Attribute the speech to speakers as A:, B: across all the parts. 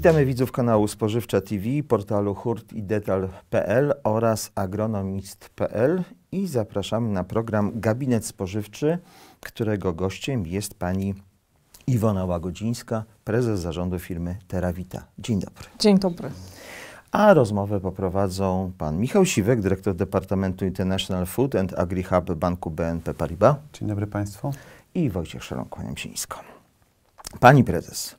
A: Witamy widzów kanału Spożywcza TV, portalu hurt i detal.pl oraz agronomist.pl i zapraszamy na program Gabinet Spożywczy, którego gościem jest pani Iwona Łagodzińska, prezes zarządu firmy Terawita. Dzień dobry. Dzień dobry. A rozmowę poprowadzą pan Michał Siwek, dyrektor Departamentu International Food and Agri-Hub Banku BNP Paribas. Dzień dobry Państwu. I Wojciech Szeron, kłaniam się nisko. Pani prezes,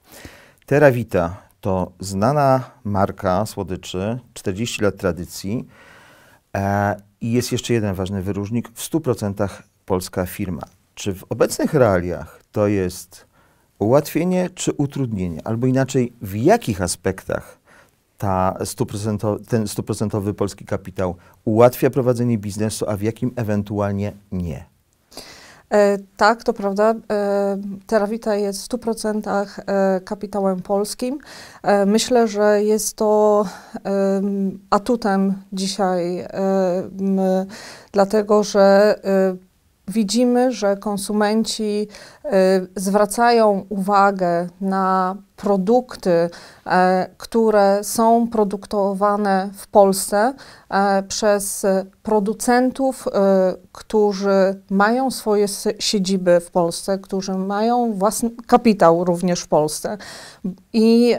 A: Terawita to znana marka słodyczy, 40 lat tradycji e, i jest jeszcze jeden ważny wyróżnik, w 100% polska firma. Czy w obecnych realiach to jest ułatwienie czy utrudnienie? Albo inaczej, w jakich aspektach ta 100%, ten 100% polski kapitał ułatwia prowadzenie biznesu, a w jakim ewentualnie nie?
B: E, tak, to prawda. E, Terawita jest w 100% e, kapitałem polskim. Myślę, że jest to atutem dzisiaj, dlatego że widzimy, że konsumenci y, zwracają uwagę na produkty, e, które są produkowane w Polsce e, przez producentów, e, którzy mają swoje siedziby w Polsce, którzy mają własny kapitał również w Polsce. I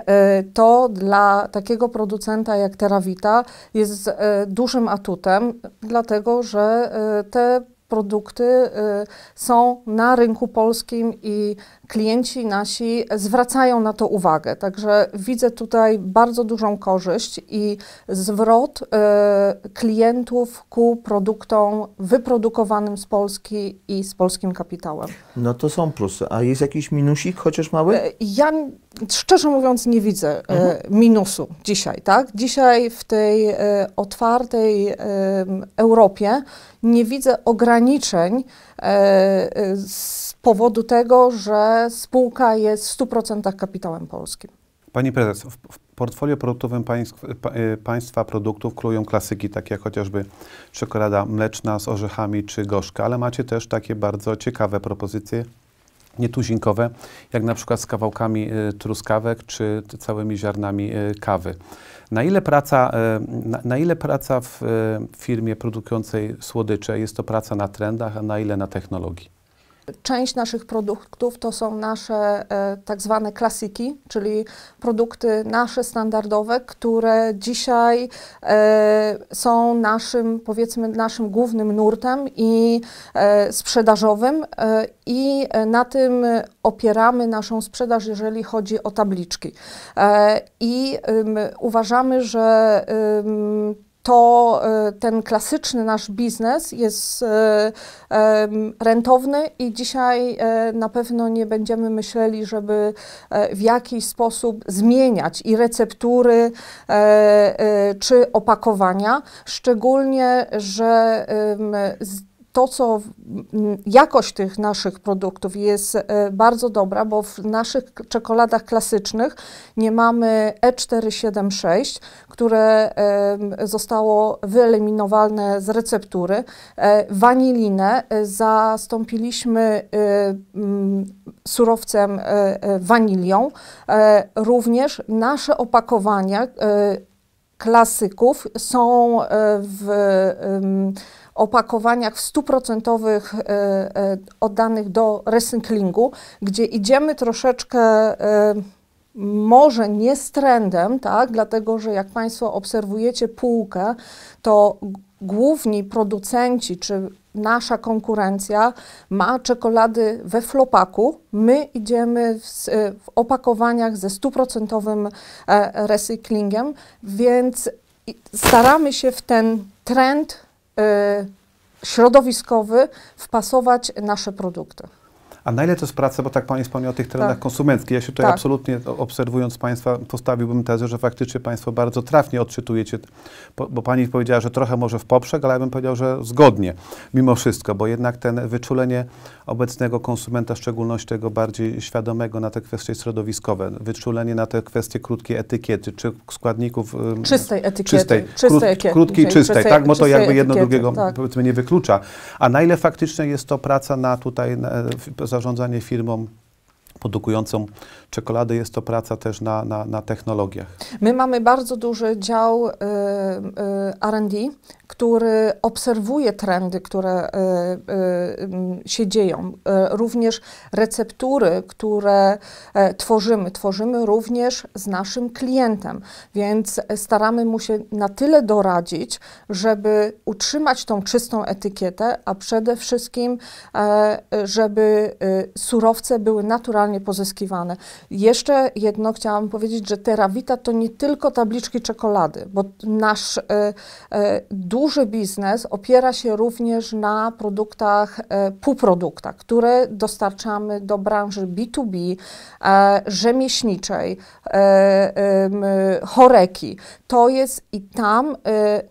B: to dla takiego producenta jak Teravita jest dużym atutem, dlatego że te produkty y, są na rynku polskim i klienci nasi zwracają na to uwagę. Także widzę tutaj bardzo dużą korzyść i zwrot y, klientów ku produktom wyprodukowanym z Polski i z polskim kapitałem.
A: No to są plusy. A jest jakiś minusik, chociaż mały? Y,
B: ja szczerze mówiąc nie widzę mhm. minusu dzisiaj, tak? Dzisiaj w tej otwartej Europie nie widzę ograniczeń e, z powodu tego, że spółka jest w 100% kapitałem polskim.
C: Pani prezes, w portfolio produktowym e, państwa produktów klują klasyki, takie jak chociażby czekolada mleczna z orzechami czy gorzka, ale macie też takie bardzo ciekawe propozycje nietuzinkowe, jak na przykład z kawałkami y, truskawek czy całymi ziarnami y, kawy. Na ile praca, y, na, na ile praca w firmie produkującej słodycze jest to praca na trendach, a na ile na technologii?
B: Część naszych produktów to są nasze e, tak zwane klasyki, czyli produkty nasze standardowe, które dzisiaj e, są naszym, powiedzmy, naszym głównym nurtem i e, sprzedażowym i na tym opieramy naszą sprzedaż, jeżeli chodzi o tabliczki. I uważamy, że to y, ten klasyczny nasz biznes jest y, rentowny i dzisiaj e, na pewno nie będziemy myśleli, żeby e, w jakiś sposób zmieniać i receptury e, czy opakowania, szczególnie, że to, co jakość tych naszych produktów jest e, bardzo dobra, bo w naszych czekoladach klasycznych nie mamy E476, które zostało wyeliminowane z receptury. E, wanilinę e, zastąpiliśmy surowcem wanilią. Również nasze opakowania klasyków są w opakowaniach 100% e, e, oddanych do recyklingu, gdzie idziemy troszeczkę e, może nie z trendem, tak? dlatego że jak Państwo obserwujecie półkę, to główni producenci czy nasza konkurencja ma czekolady we flopaku, my idziemy w, w opakowaniach ze 100% recyklingiem, więc staramy się w ten trend Y, środowiskowy wpasować nasze produkty.
C: A na ile to jest praca, bo tak Pani wspomniała o tych trendach tak. konsumenckich. Ja się tutaj tak. absolutnie obserwując Państwa postawiłbym tezę, że faktycznie Państwo bardzo trafnie odczytujecie, bo, bo Pani powiedziała, że trochę może w poprzek, ale ja bym powiedział, że zgodnie mimo wszystko, bo jednak ten wyczulenie obecnego konsumenta, w szczególności tego bardziej świadomego na te kwestie środowiskowe, wyczulenie na te kwestie krótkiej etykiety, czy składników... Czystej etykiety. Czystej, czystej krót, krótkiej, czystej, czystej, tak? Bo to jakby jedno etykiety, drugiego tak. powiedzmy nie wyklucza. A na ile faktycznie jest to praca na tutaj... Na, zarządzanie firmą produkującą czekoladę. Jest to praca też na, na, na technologiach.
B: My mamy bardzo duży dział y, Y, RD, który obserwuje trendy, które y, y, się dzieją, również receptury, które e, tworzymy, tworzymy również z naszym klientem, więc staramy mu się na tyle doradzić, żeby utrzymać tą czystą etykietę, a przede wszystkim, e, żeby surowce były naturalnie pozyskiwane. Jeszcze jedno chciałam powiedzieć, że Teravita to nie tylko tabliczki czekolady, bo nasz ponieważ y, y, duży biznes opiera się również na produktach, y, półproduktach, które dostarczamy do branży B2B, e, rzemieślniczej, e, choreki. To jest i tam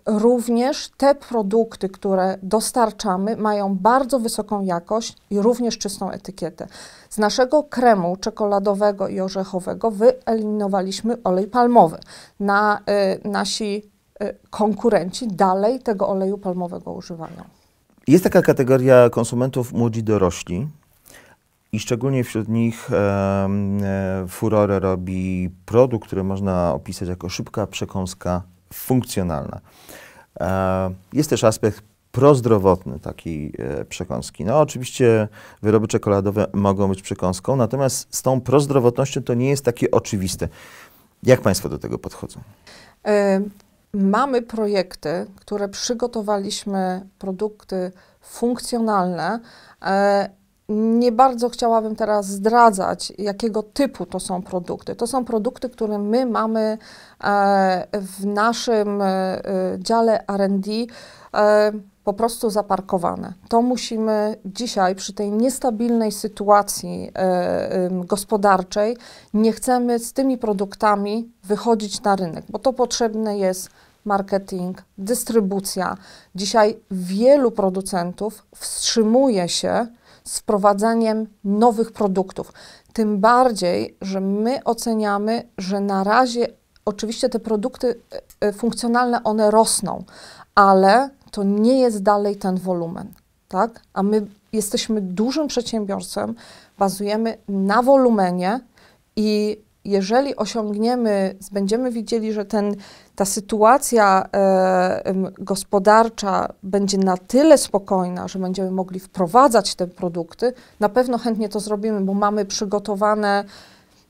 B: również te produkty, które dostarczamy, mają bardzo wysoką jakość i również czystą etykietę. Z naszego kremu czekoladowego i orzechowego wyeliminowaliśmy olej palmowy. Na, y, nasi Y, konkurenci dalej tego oleju palmowego używają.
A: Jest taka kategoria konsumentów młodzi dorośli, i szczególnie wśród nich e, furorę robi produkt, który można opisać jako szybka przekąska funkcjonalna. E, jest też aspekt prozdrowotny takiej e, przekąski. No oczywiście wyroby czekoladowe mogą być przekąską, natomiast z tą prozdrowotnością to nie jest takie oczywiste. Jak Państwo do tego podchodzą?
B: Mamy projekty, które przygotowaliśmy, produkty funkcjonalne. E, nie bardzo chciałabym teraz zdradzać, jakiego typu to są produkty. To są produkty, które my mamy e, w naszym e, dziale RD E, po prostu zaparkowane. To musimy dzisiaj przy tej niestabilnej sytuacji e, gospodarczej, nie chcemy z tymi produktami wychodzić na rynek, bo to potrzebne jest marketing, dystrybucja. Dzisiaj wielu producentów wstrzymuje się z wprowadzaniem nowych produktów. Tym bardziej, że my oceniamy, że na razie oczywiście te produkty e, funkcjonalne one rosną, ale to nie jest dalej ten wolumen, tak? A my jesteśmy dużym przedsiębiorcem, bazujemy na wolumenie i jeżeli osiągniemy, będziemy widzieli, że ten, ta sytuacja e, gospodarcza będzie na tyle spokojna, że będziemy mogli wprowadzać te produkty, na pewno chętnie to zrobimy, bo mamy przygotowane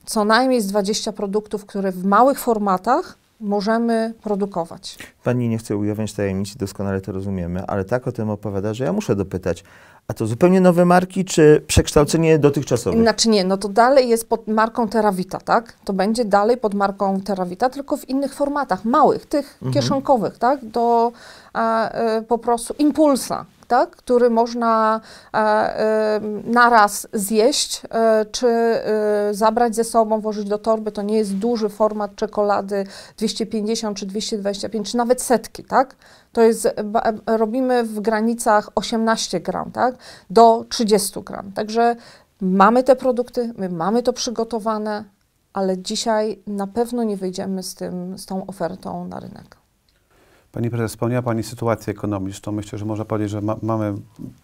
B: co najmniej z 20 produktów, które w małych formatach możemy produkować.
A: Pani nie chce ujawniać tajemnicy, doskonale to rozumiemy, ale tak o tym opowiada, że ja muszę dopytać. A to zupełnie nowe marki, czy przekształcenie dotychczasowe?
B: Znaczy nie, no to dalej jest pod marką Teravita, tak? To będzie dalej pod marką Teravita, tylko w innych formatach, małych, tych mhm. kieszonkowych, tak? Do a, y, po prostu impulsa, tak, który można e, e, naraz zjeść e, czy zabrać ze sobą, włożyć do torby. To nie jest duży format czekolady 250 czy 225, czy nawet setki, tak? To jest, robimy w granicach 18 gram, tak? Do 30 gram. Także mamy te produkty, my mamy to przygotowane, ale dzisiaj na pewno nie wyjdziemy z, tym, z tą ofertą na rynek.
C: Pani prezes, wspomniała Pani sytuację ekonomiczną. Myślę, że można powiedzieć, że ma, mamy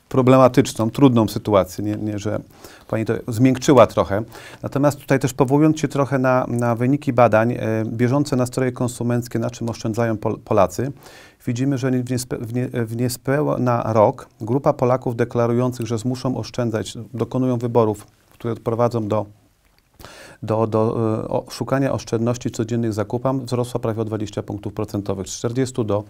C: problematyczną, trudną sytuację, nie, nie, że Pani to zmiękczyła trochę. Natomiast tutaj też powołując się trochę na, na wyniki badań, y, bieżące nastroje konsumenckie, na czym oszczędzają Pol Polacy, widzimy, że w, niespe, w, nie, w niespełna rok grupa Polaków deklarujących, że zmuszą oszczędzać, dokonują wyborów, które prowadzą do do, do e, o, szukania oszczędności codziennych zakupam wzrosła prawie o 20 punktów procentowych, z 40 do,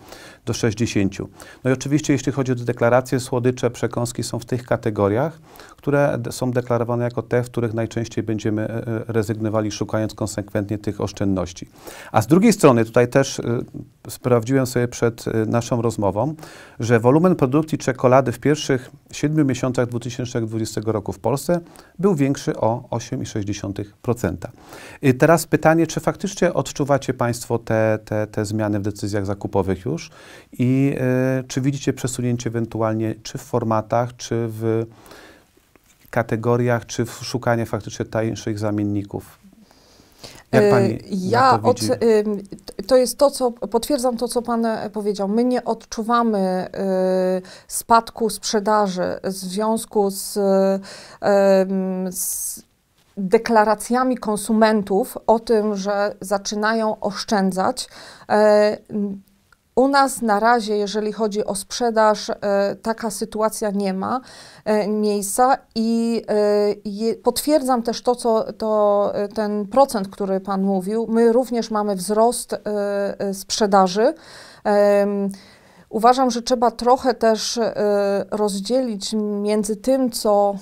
C: do 60. No i oczywiście, jeśli chodzi o deklaracje, słodycze, przekąski są w tych kategoriach, które są deklarowane jako te, w których najczęściej będziemy e, e, rezygnowali, szukając konsekwentnie tych oszczędności. A z drugiej strony, tutaj też sprawdziłem sobie przed naszą rozmową, że wolumen produkcji czekolady w pierwszych 7 miesiącach 2020 roku w Polsce był większy o 8,6%. Y, teraz pytanie, czy faktycznie odczuwacie Państwo te, te, te zmiany w decyzjach zakupowych już i y, czy widzicie przesunięcie ewentualnie czy w formatach, czy w kategoriach, czy w szukanie faktycznie tańszych zamienników? Y, ja to, od,
B: to, jest to, co potwierdzam to, co Pan e, powiedział. My nie odczuwamy y, spadku sprzedaży w związku z, z deklaracjami konsumentów o tym, że zaczynają oszczędzać. E, u nas na razie, jeżeli chodzi o sprzedaż, e, taka sytuacja nie ma e, miejsca i potwierdzam też to, co to, ten procent, który Pan mówił. My również mamy wzrost sprzedaży. Uważam, że trzeba trochę też rozdzielić między tym, co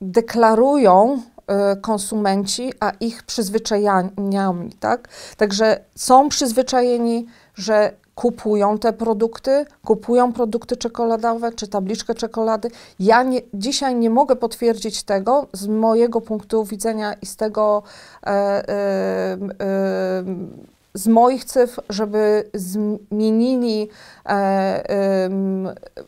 B: deklarują Y, konsumenci, a ich przyzwyczajeniami, tak? Także są przyzwyczajeni, że kupują te produkty, kupują produkty czekoladowe czy tabliczkę czekolady. Ja nie, dzisiaj nie mogę potwierdzić tego z mojego punktu widzenia i z tego e, e, e, z moich cyfr, żeby zmienili e, e,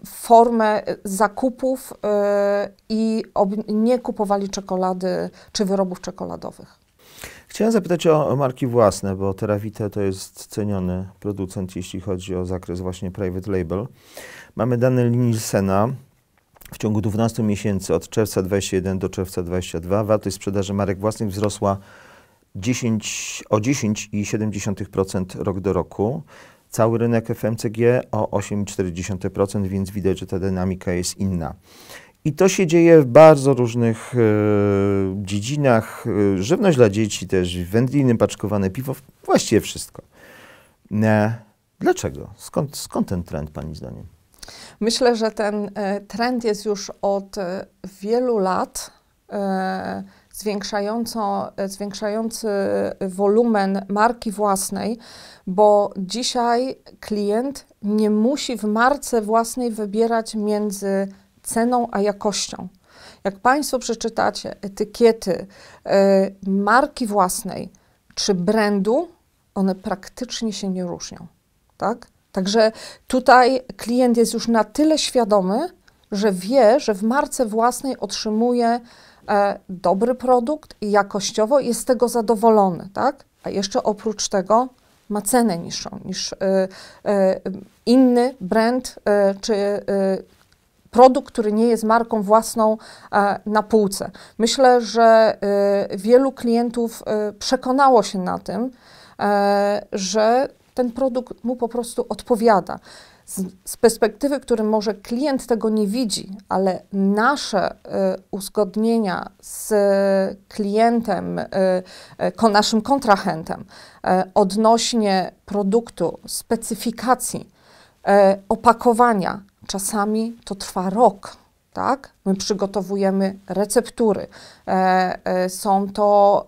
B: formę zakupów e, i nie kupowali czekolady czy wyrobów czekoladowych.
A: Chciałem zapytać o marki własne, bo Teravite to jest ceniony producent, jeśli chodzi o zakres właśnie private label. Mamy dane Nielsena, w ciągu 12 miesięcy od czerwca 2021 do czerwca 2022 wartość sprzedaży marek własnych wzrosła 10, o 10,7% rok do roku. Cały rynek FMCG o 8,4%, więc widać, że ta dynamika jest inna. I to się dzieje w bardzo różnych y, dziedzinach. E, żywność dla dzieci też, wędliny, paczkowane piwo, właściwie wszystko. Ne. Dlaczego? Skąd, skąd ten trend Pani zdaniem?
B: Myślę, że ten y, trend jest już od y, wielu lat. Y, zwiększający wolumen marki własnej, bo dzisiaj klient nie musi w marce własnej wybierać między ceną a jakością. Jak Państwo przeczytacie etykiety e, marki własnej czy brandu, one praktycznie się nie różnią. Tak? Także tutaj klient jest już na tyle świadomy, że wie, że w marce własnej otrzymuje E, dobry produkt i jakościowo jest z tego zadowolony, tak? A jeszcze oprócz tego ma cenę niższą niż e, e, inny brand czy produkt, który nie jest marką własną na półce. Myślę, że wielu klientów przekonało się na tym, że ten produkt mu po prostu odpowiada z, z perspektywy, który może klient tego nie widzi, ale nasze y, uzgodnienia z y, klientem, y, ko, naszym kontrahentem y, odnośnie produktu, specyfikacji, y, opakowania, czasami to trwa rok. Tak? My przygotowujemy receptury. E, e, są to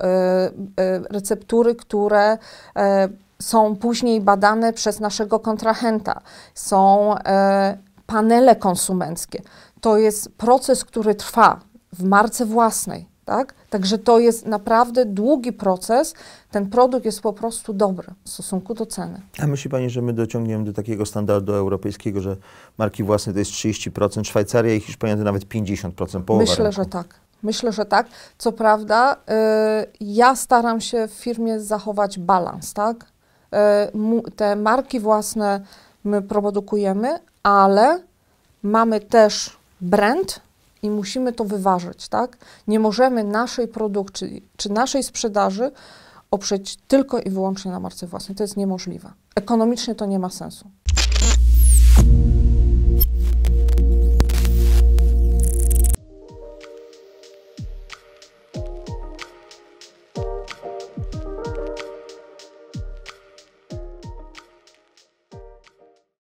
B: y, receptury, które e, są później badane przez naszego kontrahenta, są e, panele konsumenckie. To jest proces, który trwa w marce własnej. Tak? Także to jest naprawdę długi proces. Ten produkt jest po prostu dobry w stosunku do ceny.
A: A myśli Pani, że my dociągniemy do takiego standardu europejskiego, że marki własne to jest 30%, Szwajcaria i Hiszpania to nawet 50%, połowa Myślę, rynku. że
B: tak. Myślę, że tak. Co prawda, e, ja staram się w firmie zachować balans, tak? E, te marki własne my produkujemy, ale mamy też brand i musimy to wyważyć, tak? Nie możemy naszej produkcji czy naszej sprzedaży oprzeć tylko i wyłącznie na marce własnej. To jest niemożliwe. Ekonomicznie to nie ma sensu.